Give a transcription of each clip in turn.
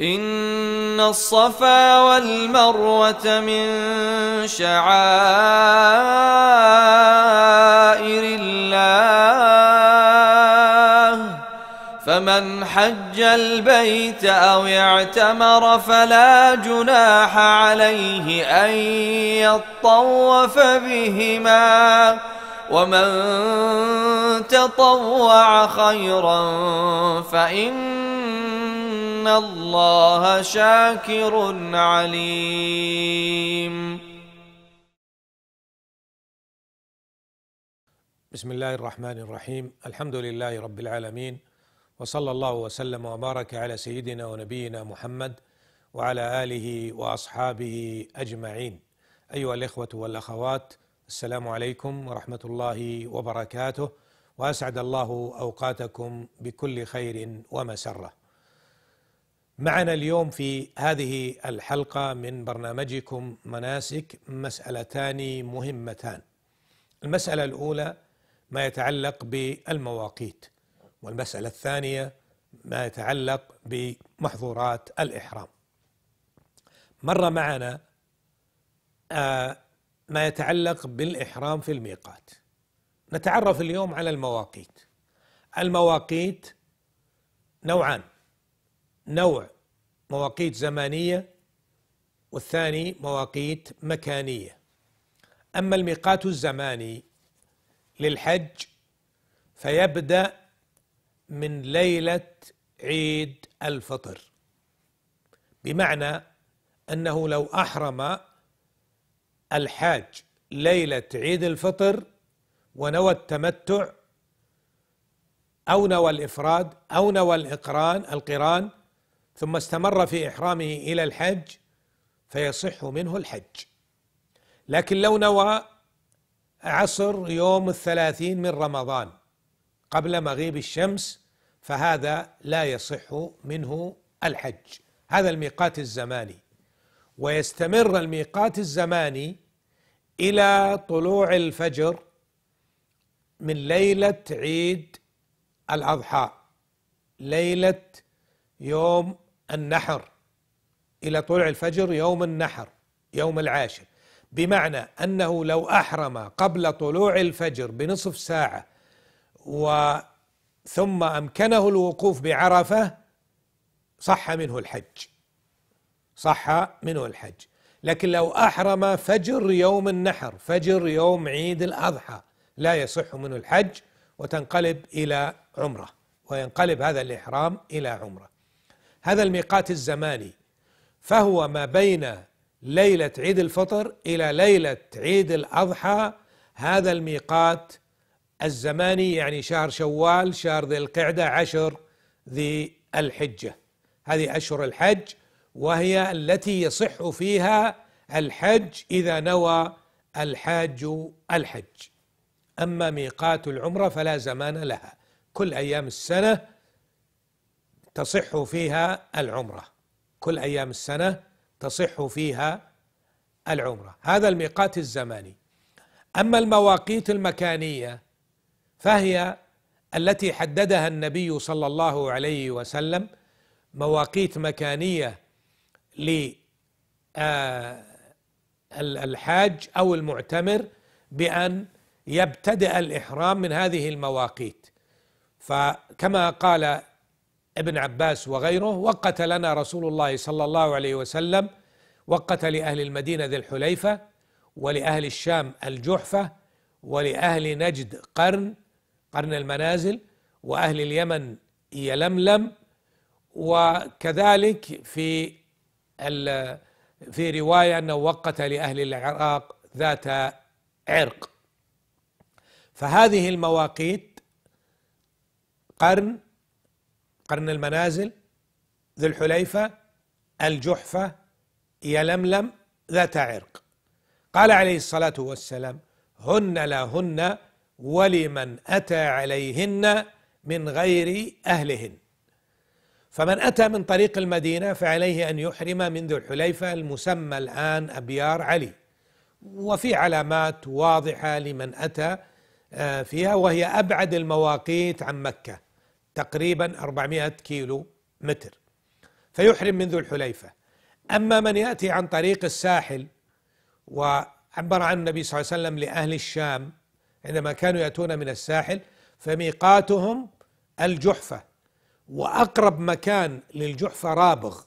إن الصفا والمروة من شعائر الله فمن حج البيت أو اعتمر فلا جناح عليه أن يطوف بهما ومن تطوع خيرا فإن إن الله شاكر عليم بسم الله الرحمن الرحيم الحمد لله رب العالمين وصلى الله وسلم وبارك على سيدنا ونبينا محمد وعلى آله وأصحابه أجمعين أيها الإخوة والأخوات السلام عليكم ورحمة الله وبركاته وأسعد الله أوقاتكم بكل خير ومسره معنا اليوم في هذه الحلقة من برنامجكم مناسك مسألتان مهمتان. المسألة الأولى ما يتعلق بالمواقيت، والمسألة الثانية ما يتعلق بمحظورات الإحرام. مر معنا آه، ما يتعلق بالإحرام في الميقات. نتعرف اليوم على المواقيت. المواقيت نوعان نوع مواقيت زمانية والثاني مواقيت مكانية أما الميقات الزماني للحج فيبدأ من ليلة عيد الفطر بمعنى أنه لو أحرم الحاج ليلة عيد الفطر ونوى التمتع أو نوى الإفراد أو نوى الإقران القران ثم استمر في إحرامه إلى الحج فيصح منه الحج لكن لو نوى عصر يوم الثلاثين من رمضان قبل مغيب الشمس فهذا لا يصح منه الحج هذا الميقات الزماني ويستمر الميقات الزماني الى طلوع الفجر من ليله عيد الاضحى ليله يوم النحر إلى طلوع الفجر يوم النحر يوم العاشر بمعنى أنه لو أحرم قبل طلوع الفجر بنصف ساعة و ثم أمكنه الوقوف بعرفة صح منه الحج صح منه الحج لكن لو أحرم فجر يوم النحر فجر يوم عيد الأضحى لا يصح منه الحج وتنقلب إلى عمره وينقلب هذا الإحرام إلى عمره هذا الميقات الزماني فهو ما بين ليلة عيد الفطر إلى ليلة عيد الأضحى هذا الميقات الزماني يعني شهر شوال شهر ذي القعدة عشر ذي الحجة هذه أشهر الحج وهي التي يصح فيها الحج إذا نوى الحاج الحج أما ميقات العمرة فلا زمان لها كل أيام السنة تصح فيها العمرة كل أيام السنة تصح فيها العمرة هذا الميقات الزماني أما المواقيت المكانية فهي التي حددها النبي صلى الله عليه وسلم مواقيت مكانية للحاج آه، أو المعتمر بأن يبتدئ الإحرام من هذه المواقيت فكما قال ابن عباس وغيره وقت لنا رسول الله صلى الله عليه وسلم وقت لأهل المدينة ذي الحليفة ولأهل الشام الجحفة ولأهل نجد قرن قرن المنازل وأهل اليمن يلملم وكذلك في في رواية أنه وقت لأهل العراق ذات عرق فهذه المواقيت قرن قرن المنازل ذي الحليفة الجحفة يلملم ذات عرق قال عليه الصلاة والسلام هن لهن ولمن أتى عليهن من غير أهلهن فمن أتى من طريق المدينة فعليه أن يحرم من ذي الحليفة المسمى الآن أبيار علي وفي علامات واضحة لمن أتى آه، فيها وهي أبعد المواقيت عن مكة تقريبا 400 كيلو متر فيحرم من ذو الحليفة أما من يأتي عن طريق الساحل وعبر عن النبي صلى الله عليه وسلم لأهل الشام عندما كانوا يأتون من الساحل فميقاتهم الجحفة وأقرب مكان للجحفة رابغ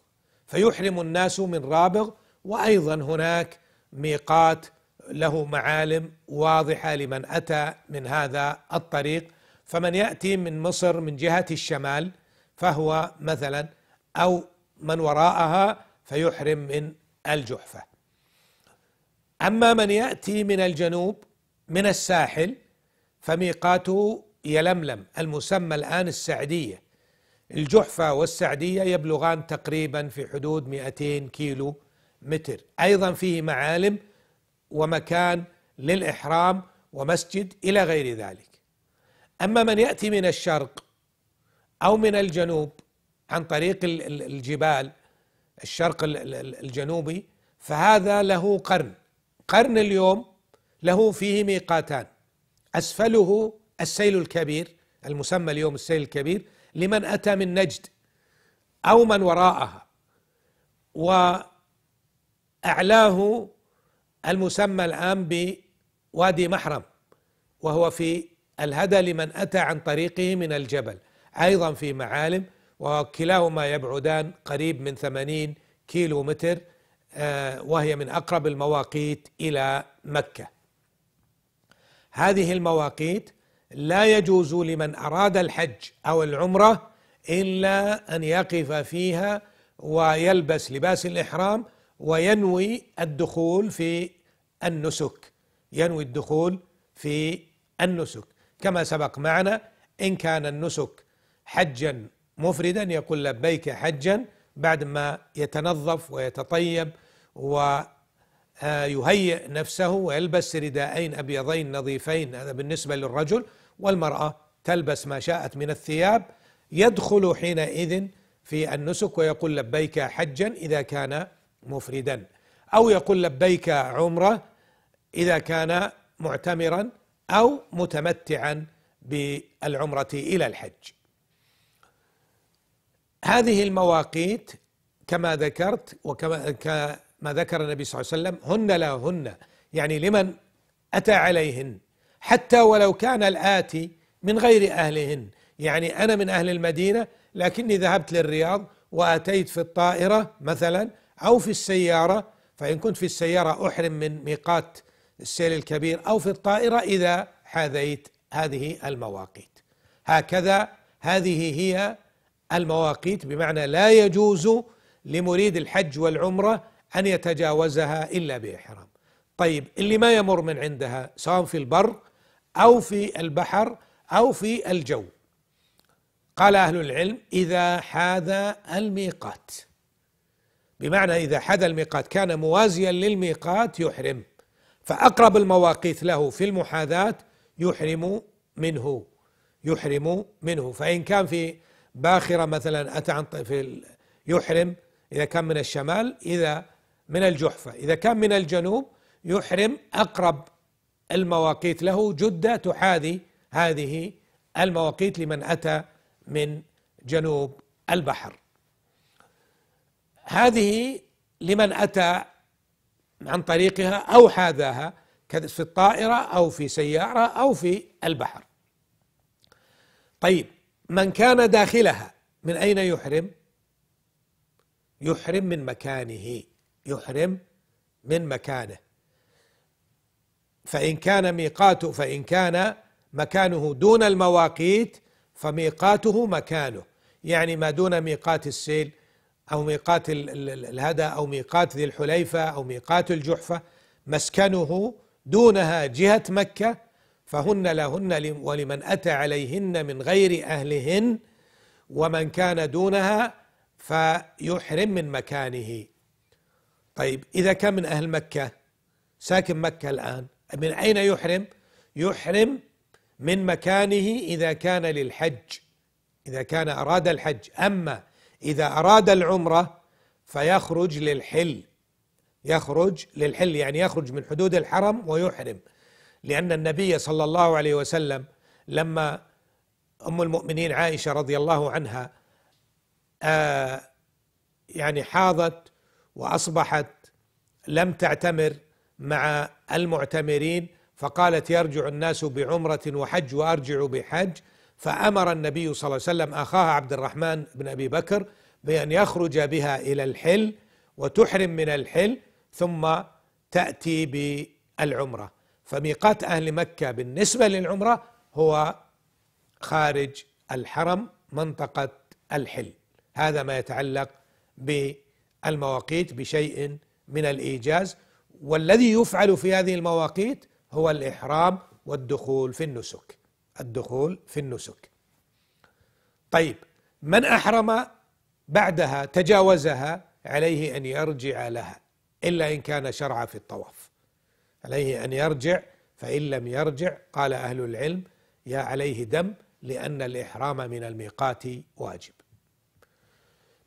فيحرم الناس من رابغ وأيضا هناك ميقات له معالم واضحة لمن أتى من هذا الطريق فمن ياتي من مصر من جهه الشمال فهو مثلا او من وراءها فيحرم من الجحفه اما من ياتي من الجنوب من الساحل فميقاته يلملم المسمى الان السعديه الجحفه والسعديه يبلغان تقريبا في حدود 200 كيلو متر ايضا فيه معالم ومكان للاحرام ومسجد الى غير ذلك اما من ياتي من الشرق او من الجنوب عن طريق الجبال الشرق الجنوبي فهذا له قرن قرن اليوم له فيه ميقاتان اسفله السيل الكبير المسمى اليوم السيل الكبير لمن اتى من نجد او من وراءها واعلاه المسمى الان بوادي محرم وهو في الهدى لمن أتى عن طريقه من الجبل أيضا في معالم وكلاهما يبعدان قريب من 80 كيلو متر آه، وهي من أقرب المواقيت إلى مكة هذه المواقيت لا يجوز لمن أراد الحج أو العمرة إلا أن يقف فيها ويلبس لباس الإحرام وينوي الدخول في النسك ينوي الدخول في النسك كما سبق معنا إن كان النسك حجا مفردا يقول لبيك حجا بعد ما يتنظف ويتطيب ويهيئ نفسه ويلبس رداءين أبيضين نظيفين هذا بالنسبة للرجل والمرأة تلبس ما شاءت من الثياب يدخل حينئذ في النسك ويقول لبيك حجا إذا كان مفردا أو يقول لبيك عمره إذا كان معتمرا أو متمتعا بالعمرة إلى الحج هذه المواقيت كما ذكرت وكما كما ذكر النبي صلى الله عليه وسلم هن لهن يعني لمن أتى عليهن حتى ولو كان الآتي من غير أهلهن يعني أنا من أهل المدينة لكني ذهبت للرياض وأتيت في الطائرة مثلا أو في السيارة فإن كنت في السيارة أحرم من ميقات السيل الكبير أو في الطائرة إذا حاذيت هذه المواقيت هكذا هذه هي المواقيت بمعنى لا يجوز لمريد الحج والعمرة أن يتجاوزها إلا بإحرام طيب اللي ما يمر من عندها سواء في البر أو في البحر أو في الجو قال أهل العلم إذا حاذى الميقات بمعنى إذا حدا الميقات كان موازيا للميقات يحرم فأقرب المواقيت له في المحاذاة يحرم منه يحرم منه فإن كان في باخرة مثلا أتى عن في يحرم إذا كان من الشمال إذا من الجحفة إذا كان من الجنوب يحرم أقرب المواقيت له جدة تحاذي هذه المواقيت لمن أتى من جنوب البحر هذه لمن أتى عن طريقها أو حاذاها في الطائرة أو في سيارة أو في البحر طيب من كان داخلها من أين يحرم يحرم من مكانه يحرم من مكانه فإن كان ميقاته فإن كان مكانه دون المواقيت فميقاته مكانه يعني ما دون ميقات السيل أو ميقات الهدى أو ميقات ذي الحليفة أو ميقات الجحفة مسكنه دونها جهة مكة فهن لهن ولمن أتى عليهن من غير أهلهن ومن كان دونها فيحرم من مكانه طيب إذا كان من أهل مكة ساكن مكة الآن من أين يحرم؟ يحرم من مكانه إذا كان للحج إذا كان أراد الحج أما إذا أراد العمرة فيخرج للحل يخرج للحل يعني يخرج من حدود الحرم ويحرم لأن النبي صلى الله عليه وسلم لما أم المؤمنين عائشة رضي الله عنها آه يعني حاضت وأصبحت لم تعتمر مع المعتمرين فقالت يرجع الناس بعمرة وحج وأرجع بحج فأمر النبي صلى الله عليه وسلم أخاها عبد الرحمن بن أبي بكر بأن يخرج بها إلى الحل وتحرم من الحل ثم تأتي بالعمرة فميقات أهل مكة بالنسبة للعمرة هو خارج الحرم منطقة الحل هذا ما يتعلق بالمواقيت بشيء من الإيجاز والذي يفعل في هذه المواقيت هو الإحرام والدخول في النسك الدخول في النسك طيب من احرم بعدها تجاوزها عليه ان يرجع لها الا ان كان شرع في الطواف عليه ان يرجع فان لم يرجع قال اهل العلم يا عليه دم لان الاحرام من الميقات واجب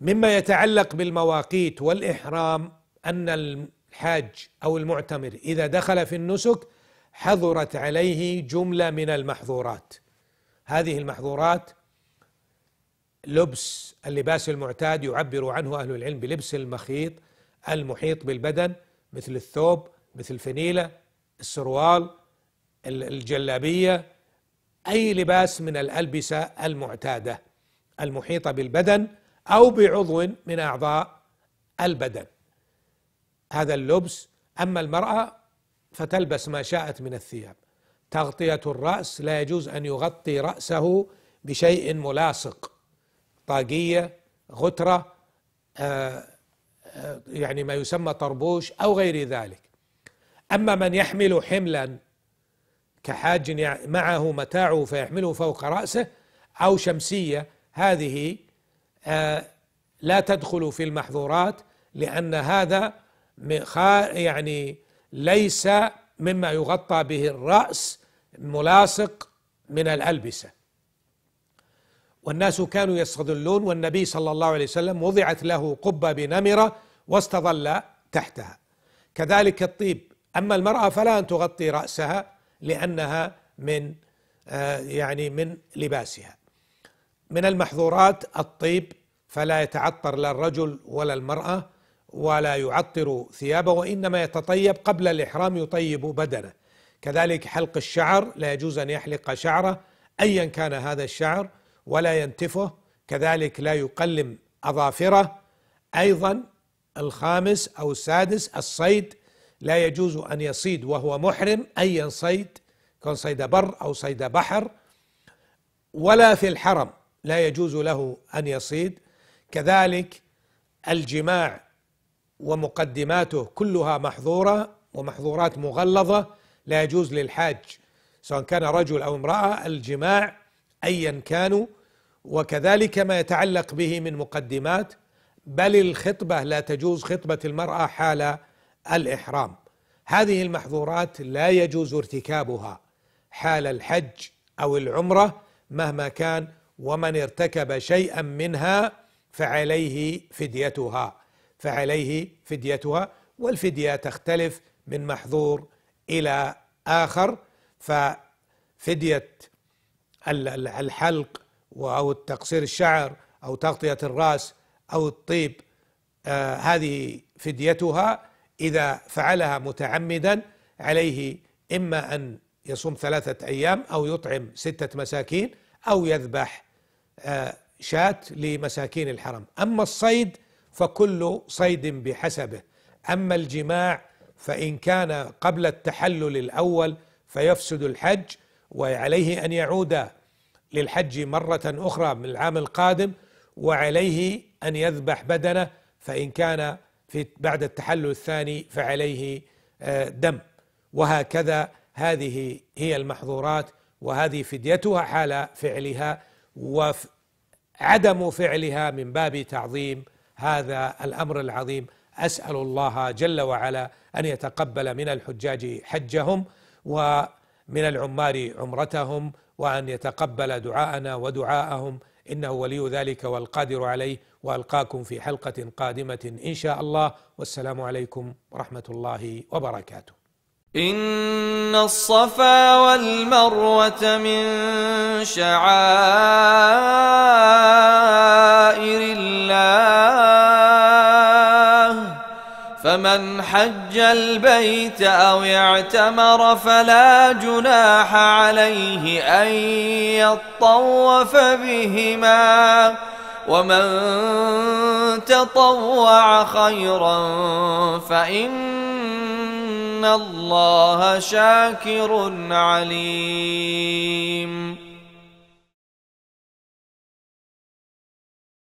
مما يتعلق بالمواقيت والاحرام ان الحاج او المعتمر اذا دخل في النسك حظرت عليه جمله من المحظورات هذه المحظورات لبس اللباس المعتاد يعبر عنه اهل العلم بلبس المخيط المحيط بالبدن مثل الثوب مثل الفنيله السروال الجلابيه اي لباس من الالبسه المعتاده المحيطه بالبدن او بعضو من اعضاء البدن هذا اللبس اما المراه فتلبس ما شاءت من الثياب تغطية الرأس لا يجوز أن يغطي رأسه بشيء ملاصق طاقية غترة آه، آه، يعني ما يسمى طربوش أو غير ذلك أما من يحمل حملا كحاج معه متاعه فيحمله فوق رأسه أو شمسية هذه آه، لا تدخل في المحظورات لأن هذا يعني ليس مما يغطى به الراس ملاصق من الالبسه والناس كانوا يستظلون والنبي صلى الله عليه وسلم وضعت له قبه بنمره واستظل تحتها كذلك الطيب اما المراه فلا ان تغطي راسها لانها من آه، يعني من لباسها من المحظورات الطيب فلا يتعطر لا الرجل ولا المراه ولا يعطر ثيابه وإنما يتطيب قبل الإحرام يطيب بدنه كذلك حلق الشعر لا يجوز أن يحلق شعره أيا كان هذا الشعر ولا ينتفه كذلك لا يقلم أظافره أيضا الخامس أو السادس الصيد لا يجوز أن يصيد وهو محرم أيا صيد كان صيد بر أو صيد بحر ولا في الحرم لا يجوز له أن يصيد كذلك الجماع ومقدماته كلها محظورة ومحظورات مغلظة لا يجوز للحاج سواء كان رجل أو امرأة الجماع أيا كانوا وكذلك ما يتعلق به من مقدمات بل الخطبة لا تجوز خطبة المرأة حال الإحرام هذه المحظورات لا يجوز ارتكابها حال الحج أو العمرة مهما كان ومن ارتكب شيئا منها فعليه فديتها فعليه فديتها والفدية تختلف من محظور إلى آخر ففدية الحلق أو تقصير الشعر أو تغطية الرأس أو الطيب آه هذه فديتها إذا فعلها متعمدا عليه إما أن يصوم ثلاثة أيام أو يطعم ستة مساكين أو يذبح آه شاة لمساكين الحرم أما الصيد فكل صيد بحسبه أما الجماع فإن كان قبل التحلل الأول فيفسد الحج وعليه أن يعود للحج مرة أخرى من العام القادم وعليه أن يذبح بدنه فإن كان في بعد التحلل الثاني فعليه آه، دم وهكذا هذه هي المحظورات وهذه فديتها حال فعلها وعدم فعلها من باب تعظيم هذا الامر العظيم اسال الله جل وعلا ان يتقبل من الحجاج حجهم ومن العمار عمرتهم وان يتقبل دعاءنا ودعاءهم انه ولي ذلك والقادر عليه والقاكم في حلقه قادمه ان شاء الله والسلام عليكم ورحمه الله وبركاته. ان الصفا والمروه من شعائر الله فمن حج البيت أو اعتمر فلا جناح عليه أن يطوف بهما ومن تطوع خيرا فإن الله شاكر عليم